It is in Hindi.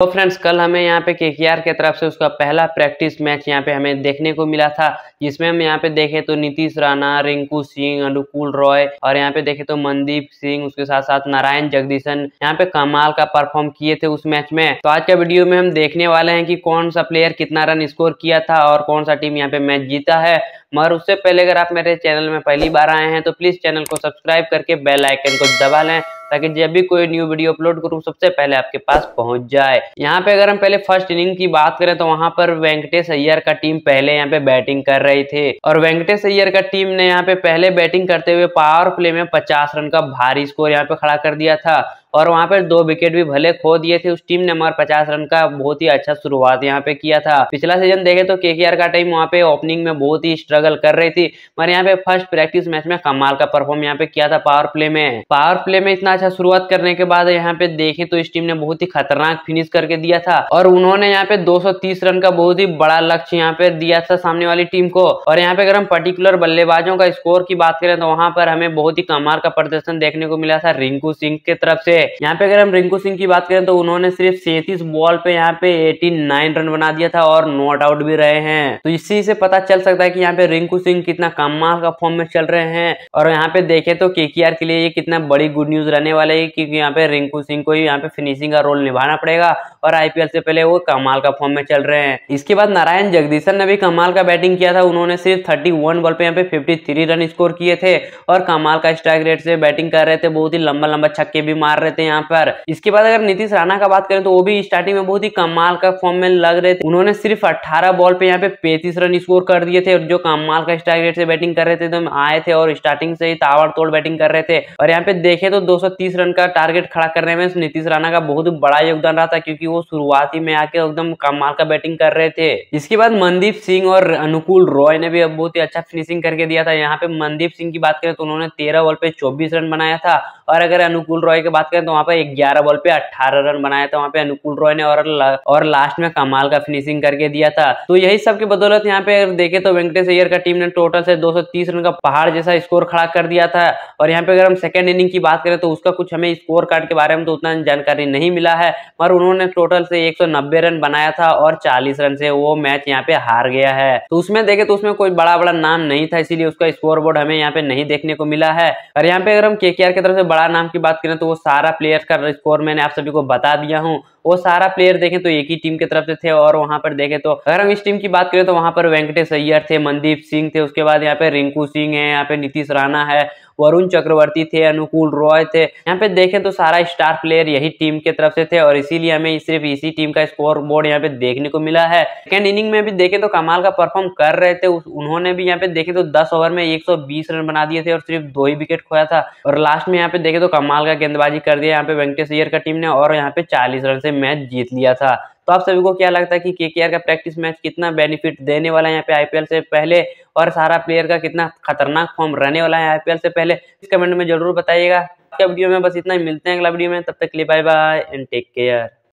तो फ्रेंड्स कल हमें यहाँ पे के के तरफ से उसका पहला प्रैक्टिस मैच यहाँ पे हमें देखने को मिला था जिसमें हम यहाँ पे देखे तो नीतीश राणा रिंकू सिंह अनुकूल रॉय और यहाँ पे देखे तो मनदीप सिंह उसके साथ साथ नारायण जगदीशन यहाँ पे कमाल का परफॉर्म किए थे उस मैच में तो आज का वीडियो में हम देखने वाले हैं कि कौन सा प्लेयर कितना रन स्कोर किया था और कौन सा टीम यहाँ पे मैच जीता है मगर उससे पहले अगर आप मेरे चैनल में पहली बार आए हैं तो प्लीज़ चैनल को सब्सक्राइब करके बेल आइकन को दबा लें ताकि जब भी कोई न्यू वीडियो अपलोड करूँ सबसे पहले आपके पास पहुंच जाए यहाँ पे अगर हम पहले फर्स्ट इनिंग की बात करें तो वहाँ पर वेंकटेश अय्यर का टीम पहले यहाँ पे बैटिंग कर रही थी और वेंकटेश अय्यर का टीम ने यहाँ पे पहले बैटिंग करते हुए पावर प्ले में पचास रन का भारी स्कोर यहाँ पे खड़ा कर दिया था और वहां पर दो विकेट भी भले खो दिए थे उस टीम ने मगर पचास रन का बहुत ही अच्छा शुरुआत यहाँ पे किया था पिछला सीजन देखे तो के का टीम वहाँ पे ओपनिंग में बहुत ही स्ट्रगल कर रही थी मगर यहाँ पे फर्स्ट प्रैक्टिस मैच में कमाल का परफॉर्म यहाँ पे किया था पावर प्ले में पावर प्ले में इतना अच्छा शुरुआत करने के बाद यहाँ पे देखे तो इस टीम ने बहुत ही खतरनाक फिनिश करके दिया था और उन्होंने यहाँ पे 230 रन का बहुत ही बड़ा लक्ष्य यहाँ पे दिया था सामने वाली टीम को और यहाँ पे अगर हम पर्टिकुलर बल्लेबाजों का स्कोर की बात करें तो वहां पर हमें बहुत ही कमाल का प्रदर्शन देखने को मिला था रिंकू सिंह के तरफ से है यहाँ पे अगर हम रिंकू सिंह की बात करें तो उन्होंने सिर्फ सैतीस बॉल पे यहाँ पे एटी रन बना दिया था और नॉट आउट भी रहे हैं तो इसी से पता चल सकता है कि यहाँ पे रिंकू सिंह कितना कमाल का फॉर्म में चल रहे हैं और यहाँ पे देखे तो के के लिए ये कितना बड़ी गुड न्यूज रहने वाला है क्योंकि यहाँ पे रिंकू सिंह को यहाँ पे फिनिशिंग का रोल निभाना पड़ेगा और आईपीएल से पहले वो कमाल का फॉर्म में चल रहे हैं इसके बाद नारायण जगदीशन ने भी कमाल का बैटिंग किया था उन्होंने सिर्फ थर्टी बॉल पे यहाँ पे फिफ्टी रन स्कोर किए थे और कमाल का स्ट्राइक रेट से बैटिंग कर रहे थे बहुत ही लंबा लंबा छक्के भी मार रहे रहते हैं यहाँ पर इसके बाद अगर नीतीश राणा का बात करें तो वो भी स्टार्टिंग में बहुत ही कमाल का फॉर्म में लग रहे थे उन्होंने सिर्फ अट्ठारह बॉल पे यहाँ पे पैंतीस रन स्कोर कर दिए थे और जो कमाल का स्ट्राइक रेट से बैटिंग कर रहे थे तो आए थे और स्टार्टिंग से ही तावाड़ तोड़ बैटिंग कर रहे थे और यहाँ पे देखे तो दो रन का टारगेट खड़ा करने में नीतीश राणा का बहुत बड़ा योगदान रहा था क्योंकि वो शुरुआती में आके एकदम कमाल का बैटिंग कर रहे थे इसके बाद मनदीप सिंह और अनुकूल रॉय ने भी बहुत ही अच्छा फिनिशिंग करके दिया था यहाँ पे मनदीप सिंह की बात करें तो उन्होंने तेरह बॉल पे चौबीस रन बनाया था और अगर अनुकूल रॉय की बात करें हैं तो वहाँ पे ग्यारह बॉल पे अट्ठारह रन बनाया था वहाँ पे अनुकूल रॉय ने और ला, और लास्ट में कमाल का फिनिशिंग करके दिया था तो यही सब की बदौलत यहाँ पे देखे तो वेंकटेश अयर का टीम ने टोटल से 230 रन का पहाड़ जैसा स्कोर खड़ा कर दिया था और यहाँ पे अगर हम सेकेंड इनिंग की बात करें तो उसका कुछ हमें स्कोर कार्ड के बारे में तो उतना जानकारी नहीं मिला है पर उन्होंने टोटल से एक रन बनाया था और चालीस रन से वो मैच यहाँ पे हार गया है तो उसमें देखे तो उसमें कोई बड़ा बड़ा नाम नहीं था इसीलिए उसका स्कोर बोर्ड हमें यहाँ पे नहीं देखने को मिला है और यहाँ पे अगर हम के की तरफ से बड़ा नाम की बात करें तो वो सारा सारा प्लेयर्स का स्कोर मैंने आप सभी को बता दिया हूँ वो सारा प्लेयर देखें तो एक ही टीम की तरफ से थे और वहां पर देखें तो अगर हम इस टीम की बात करें तो वहां पर वेंकटेश अय्यर थे मनदीप सिंह थे उसके बाद यहाँ पे रिंकू सिंह है यहाँ पे नीतीश राणा है वरुण चक्रवर्ती थे अनुकूल रॉय थे यहाँ पे देखें तो सारा स्टार प्लेयर यही टीम के तरफ से थे और इसीलिए हमें सिर्फ इसी टीम का स्कोर बोर्ड यहाँ पे देखने को मिला है सेकेंड इनिंग में भी देखें तो कमाल का परफॉर्म कर रहे थे उन्होंने भी यहाँ पे देखें तो दस ओवर में 120 रन बना दिए थे और सिर्फ दो ही विकेट खोया था और लास्ट में यहाँ पे देखे तो कमाल का गेंदबाजी कर दिया यहाँ पे वेंकटेश अय्यर का टीम ने और यहाँ पे चालीस रन से मैच जीत लिया था तो आप सभी को क्या लगता है कि के का प्रैक्टिस मैच कितना बेनिफिट देने वाला है यहाँ पे आईपीएल से पहले और सारा प्लेयर का कितना खतरनाक फॉर्म रहने वाला है आईपीएल से पहले इस कमेंट में जरूर बताइएगा वीडियो में बस इतना ही मिलते हैं अगला वीडियो में तब तक के लिए bye bye and take care